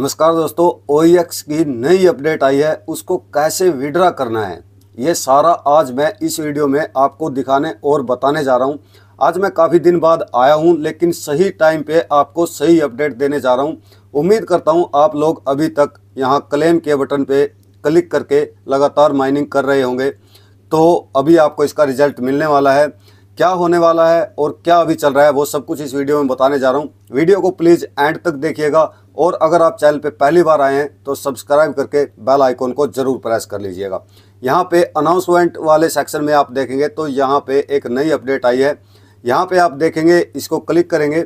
नमस्कार दोस्तों ओ e की नई अपडेट आई है उसको कैसे विड्रा करना है ये सारा आज मैं इस वीडियो में आपको दिखाने और बताने जा रहा हूँ आज मैं काफ़ी दिन बाद आया हूँ लेकिन सही टाइम पे आपको सही अपडेट देने जा रहा हूँ उम्मीद करता हूँ आप लोग अभी तक यहाँ क्लेम के बटन पे क्लिक करके लगातार माइनिंग कर रहे होंगे तो अभी आपको इसका रिजल्ट मिलने वाला है क्या होने वाला है और क्या अभी चल रहा है वो सब कुछ इस वीडियो में बताने जा रहा हूँ वीडियो को प्लीज़ एंड तक देखिएगा और अगर आप चैनल पे पहली बार आए हैं तो सब्सक्राइब करके बेल आइकॉन को ज़रूर प्रेस कर लीजिएगा यहाँ पे अनाउंसमेंट वाले सेक्शन में आप देखेंगे तो यहाँ पे एक नई अपडेट आई है यहाँ पे आप देखेंगे इसको क्लिक करेंगे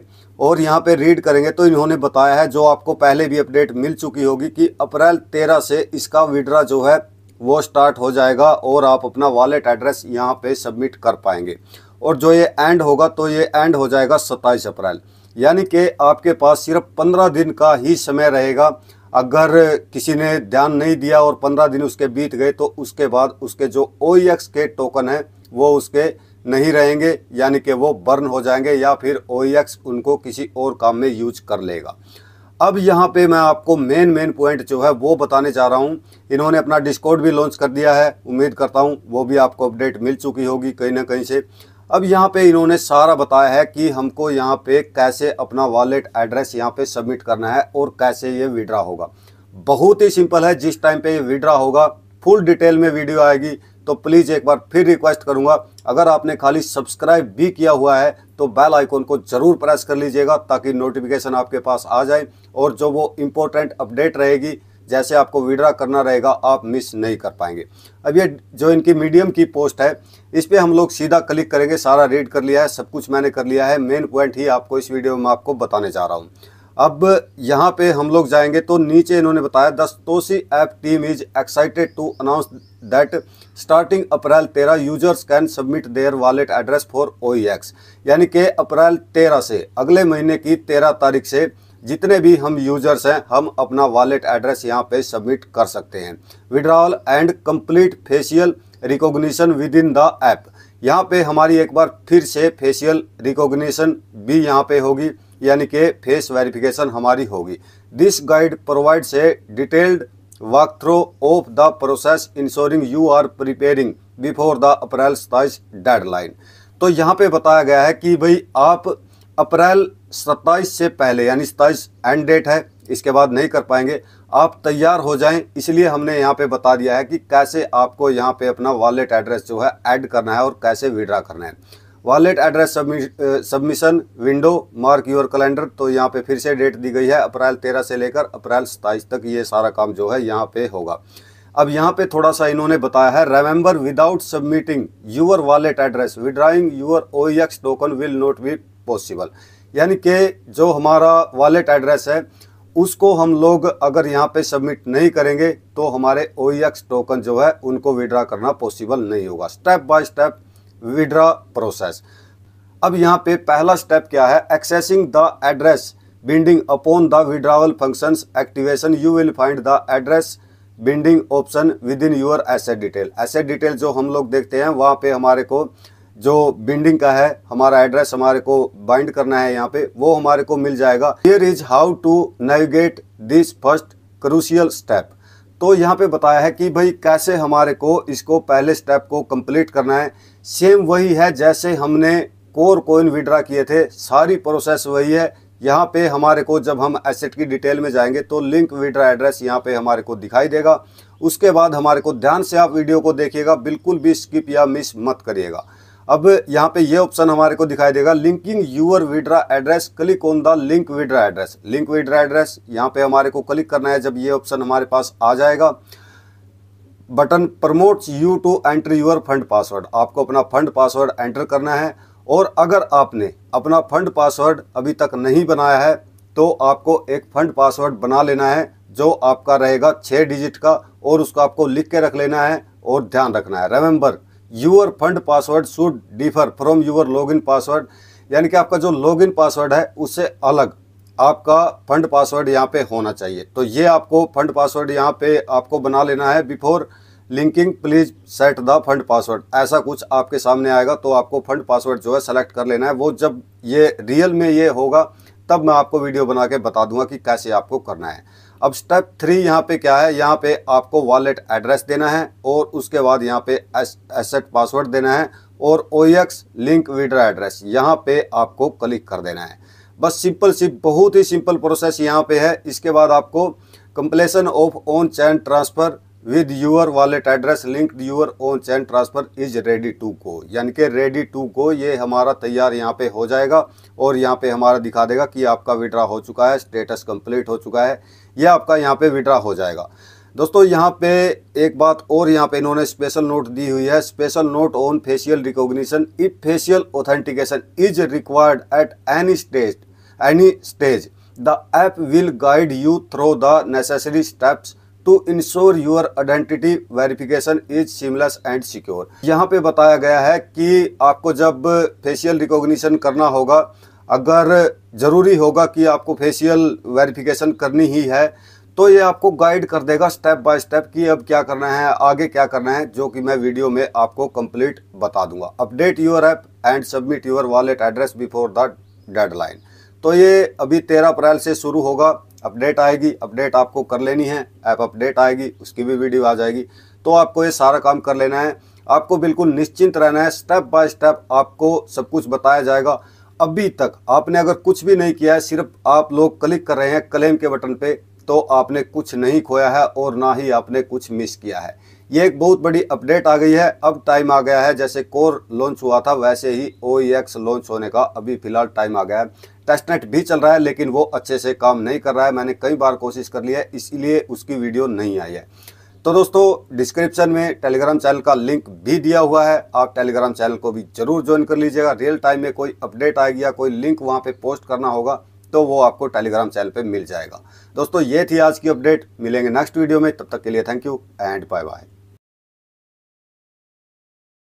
और यहाँ पे रीड करेंगे तो इन्होंने बताया है जो आपको पहले भी अपडेट मिल चुकी होगी कि अप्रैल तेरह से इसका विड्रा जो है वो स्टार्ट हो जाएगा और आप अपना वॉलेट एड्रेस यहाँ पे सबमिट कर पाएंगे और जो ये एंड होगा तो ये एंड हो जाएगा सत्ताईस अप्रैल यानी कि आपके पास सिर्फ पंद्रह दिन का ही समय रहेगा अगर किसी ने ध्यान नहीं दिया और पंद्रह दिन उसके बीत गए तो उसके बाद उसके जो ओ e के टोकन हैं वो उसके नहीं रहेंगे यानी कि वो बर्न हो जाएंगे या फिर ओ e उनको किसी और काम में यूज कर लेगा अब यहाँ पे मैं आपको मेन मेन पॉइंट जो है वो बताने जा रहा हूँ इन्होंने अपना डिस्कोड भी लॉन्च कर दिया है उम्मीद करता हूँ वो भी आपको अपडेट मिल चुकी होगी कहीं ना कहीं से अब यहाँ पे इन्होंने सारा बताया है कि हमको यहाँ पे कैसे अपना वॉलेट एड्रेस यहाँ पे सबमिट करना है और कैसे ये विड्रा होगा बहुत ही सिंपल है जिस टाइम पे ये विड्रा होगा फुल डिटेल में वीडियो आएगी तो प्लीज़ एक बार फिर रिक्वेस्ट करूँगा अगर आपने खाली सब्सक्राइब भी किया हुआ है तो बेल आइकॉन को ज़रूर प्रेस कर लीजिएगा ताकि नोटिफिकेशन आपके पास आ जाए और जो वो इम्पोर्टेंट अपडेट रहेगी जैसे आपको विड्रा करना रहेगा आप मिस नहीं कर पाएंगे अब ये जो इनकी मीडियम की पोस्ट है इस पर हम लोग सीधा क्लिक करेंगे सारा रीड कर लिया है सब कुछ मैंने कर लिया है मेन पॉइंट ही आपको इस वीडियो में आपको बताने जा रहा हूँ अब यहाँ पे हम लोग जाएंगे तो नीचे इन्होंने बताया the Satoshi app team is excited to announce that starting April तेरह users can submit their wallet address for O यानी कि अप्रैल तेरह से अगले महीने की तेरह तारीख से जितने भी हम यूजर्स हैं हम अपना वॉलेट एड्रेस यहाँ पे सबमिट कर सकते हैं withdrawal and complete facial recognition within the app यहाँ पे हमारी एक बार फिर से फेशियल रिकॉग्निशन भी यहाँ पे होगी यानी कि फेस वेरिफिकेशन हमारी होगी this guide provides a detailed walk through of the process ensuring you are preparing before the April सताइस डेडलाइन तो यहाँ पे बताया गया है कि भाई आप अप्रैल सत्ताईस से पहले यानी सत्ताईस एंड डेट है इसके बाद नहीं कर पाएंगे आप तैयार हो जाएं इसलिए हमने यहाँ पे बता दिया है कि कैसे आपको यहाँ पे अपना वॉलेट एड्रेस जो है ऐड करना है और कैसे विड्रा करना है wallet address submission window mark your calendar तो यहाँ पे फिर से डेट दी गई है अप्रैल तेरह से लेकर अप्रैल सत्ताईस तक ये सारा काम जो है यहाँ पे होगा अब यहाँ पे थोड़ा सा इन्होंने बताया है remember without submitting your wallet address withdrawing your O X token will not be possible यानी कि जो हमारा वॉलेट एड्रेस है उसको हम लोग अगर यहाँ पे सबमिट नहीं करेंगे तो हमारे ओ टोकन e जो है उनको विड्रा करना पॉसिबल नहीं होगा step by step withdraw process अब यहाँ पे पहला स्टेप क्या है accessing the address binding upon the withdrawal functions activation you will find the address binding option within your asset detail asset detail जो हम लोग देखते हैं वहाँ पे हमारे को जो बिल्डिंग का है हमारा एड्रेस हमारे को बाइंड करना है यहाँ पे वो हमारे को मिल जाएगा here is how to navigate this first crucial step तो यहाँ पे बताया है कि भाई कैसे हमारे को इसको पहले स्टेप को कंप्लीट करना है सेम वही है जैसे हमने कोर कोइन विड्रा किए थे सारी प्रोसेस वही है यहाँ पे हमारे को जब हम एसेट की डिटेल में जाएंगे तो लिंक विड्रा एड्रेस यहाँ पे हमारे को दिखाई देगा उसके बाद हमारे को ध्यान से आप वीडियो को देखिएगा बिल्कुल भी स्किप या मिस मत करिएगा अब यहाँ पे ये ऑप्शन हमारे को दिखाई देगा linking your withdraw address click on the link withdraw address link withdraw address यहाँ पे हमारे को क्लिक करना है जब ये ऑप्शन हमारे पास आ जाएगा button prompts you to enter your fund password आपको अपना फंड पासवर्ड एंटर करना है और अगर आपने अपना फंड पासवर्ड अभी तक नहीं बनाया है तो आपको एक फंड पासवर्ड बना लेना है जो आपका रहेगा छः डिजिट का और उसको आपको लिख के रख लेना है और ध्यान रखना है remember your fund password should differ from your login password यानी कि आपका जो लॉगिन पासवर्ड है उससे अलग आपका फंड पासवर्ड यहाँ पे होना चाहिए तो ये आपको फंड पासवर्ड यहाँ पे आपको बना लेना है before linking please set the fund password ऐसा कुछ आपके सामने आएगा तो आपको फंड पासवर्ड जो है सेलेक्ट कर लेना है वो जब ये रियल में ये होगा तब मैं आपको वीडियो बना के बता दूंगा कि कैसे आपको करना है अब स्टेप थ्री यहाँ पे क्या है यहाँ पे आपको वॉलेट एड्रेस देना है और उसके बाद यहाँ पे एस, एसेट पासवर्ड देना है और ओ लिंक विड्रा एड्रेस यहाँ पे आपको क्लिक कर देना है बस सिंपल सी बहुत ही सिंपल प्रोसेस यहाँ पे है इसके बाद आपको completion of on chain transfer with your wallet address linked your on chain transfer is ready to go यानी कि रेडी टू को ये हमारा तैयार यहाँ पे हो जाएगा और यहाँ पे हमारा दिखा देगा कि आपका विड्रा हो चुका है स्टेटस कंप्लीट हो चुका है ये आपका यहाँ पे विड्रा हो जाएगा दोस्तों यहाँ पे एक बात और यहाँ पे इन्होंने स्पेशल नोट दी हुई है special note on facial recognition if facial authentication is required at any stage any stage the app will guide you through the necessary steps to ensure your identity verification is seamless and secure यहाँ पे बताया गया है कि आपको जब facial recognition करना होगा अगर ज़रूरी होगा कि आपको फेशियल वेरिफिकेशन करनी ही है तो ये आपको गाइड कर देगा स्टेप बाय स्टेप कि अब क्या करना है आगे क्या करना है जो कि मैं वीडियो में आपको कंप्लीट बता दूंगा update your app and submit your wallet address before the deadline तो ये अभी तेरह अप्रैल से शुरू होगा अपडेट आएगी अपडेट आपको कर लेनी है ऐप अपडेट आएगी उसकी भी वीडियो आ जाएगी तो आपको ये सारा काम कर लेना है आपको बिल्कुल निश्चिंत रहना है स्टेप बाय स्टेप आपको सब कुछ बताया जाएगा अभी तक आपने अगर कुछ भी नहीं किया है सिर्फ आप लोग क्लिक कर रहे हैं क्लेम के बटन पे तो आपने कुछ नहीं खोया है और ना ही आपने कुछ मिस किया है ये एक बहुत बड़ी अपडेट आ गई है अब टाइम आ गया है जैसे कोर लॉन्च हुआ था वैसे ही ओ e लॉन्च होने का अभी फिलहाल टाइम आ गया है टेस्टनेट भी चल रहा है लेकिन वो अच्छे से काम नहीं कर रहा है मैंने कई बार कोशिश कर ली है इसलिए उसकी वीडियो नहीं आई है तो दोस्तों डिस्क्रिप्शन में टेलीग्राम चैनल का लिंक भी दिया हुआ है आप टेलीग्राम चैनल को भी जरूर ज्वाइन कर लीजिएगा रियल टाइम में कोई अपडेट आएगी या कोई लिंक वहां पे पोस्ट करना होगा तो वो आपको टेलीग्राम चैनल पे मिल जाएगा दोस्तों ये थी आज की अपडेट मिलेंगे नेक्स्ट वीडियो में तब तक के लिए thank you and bye bye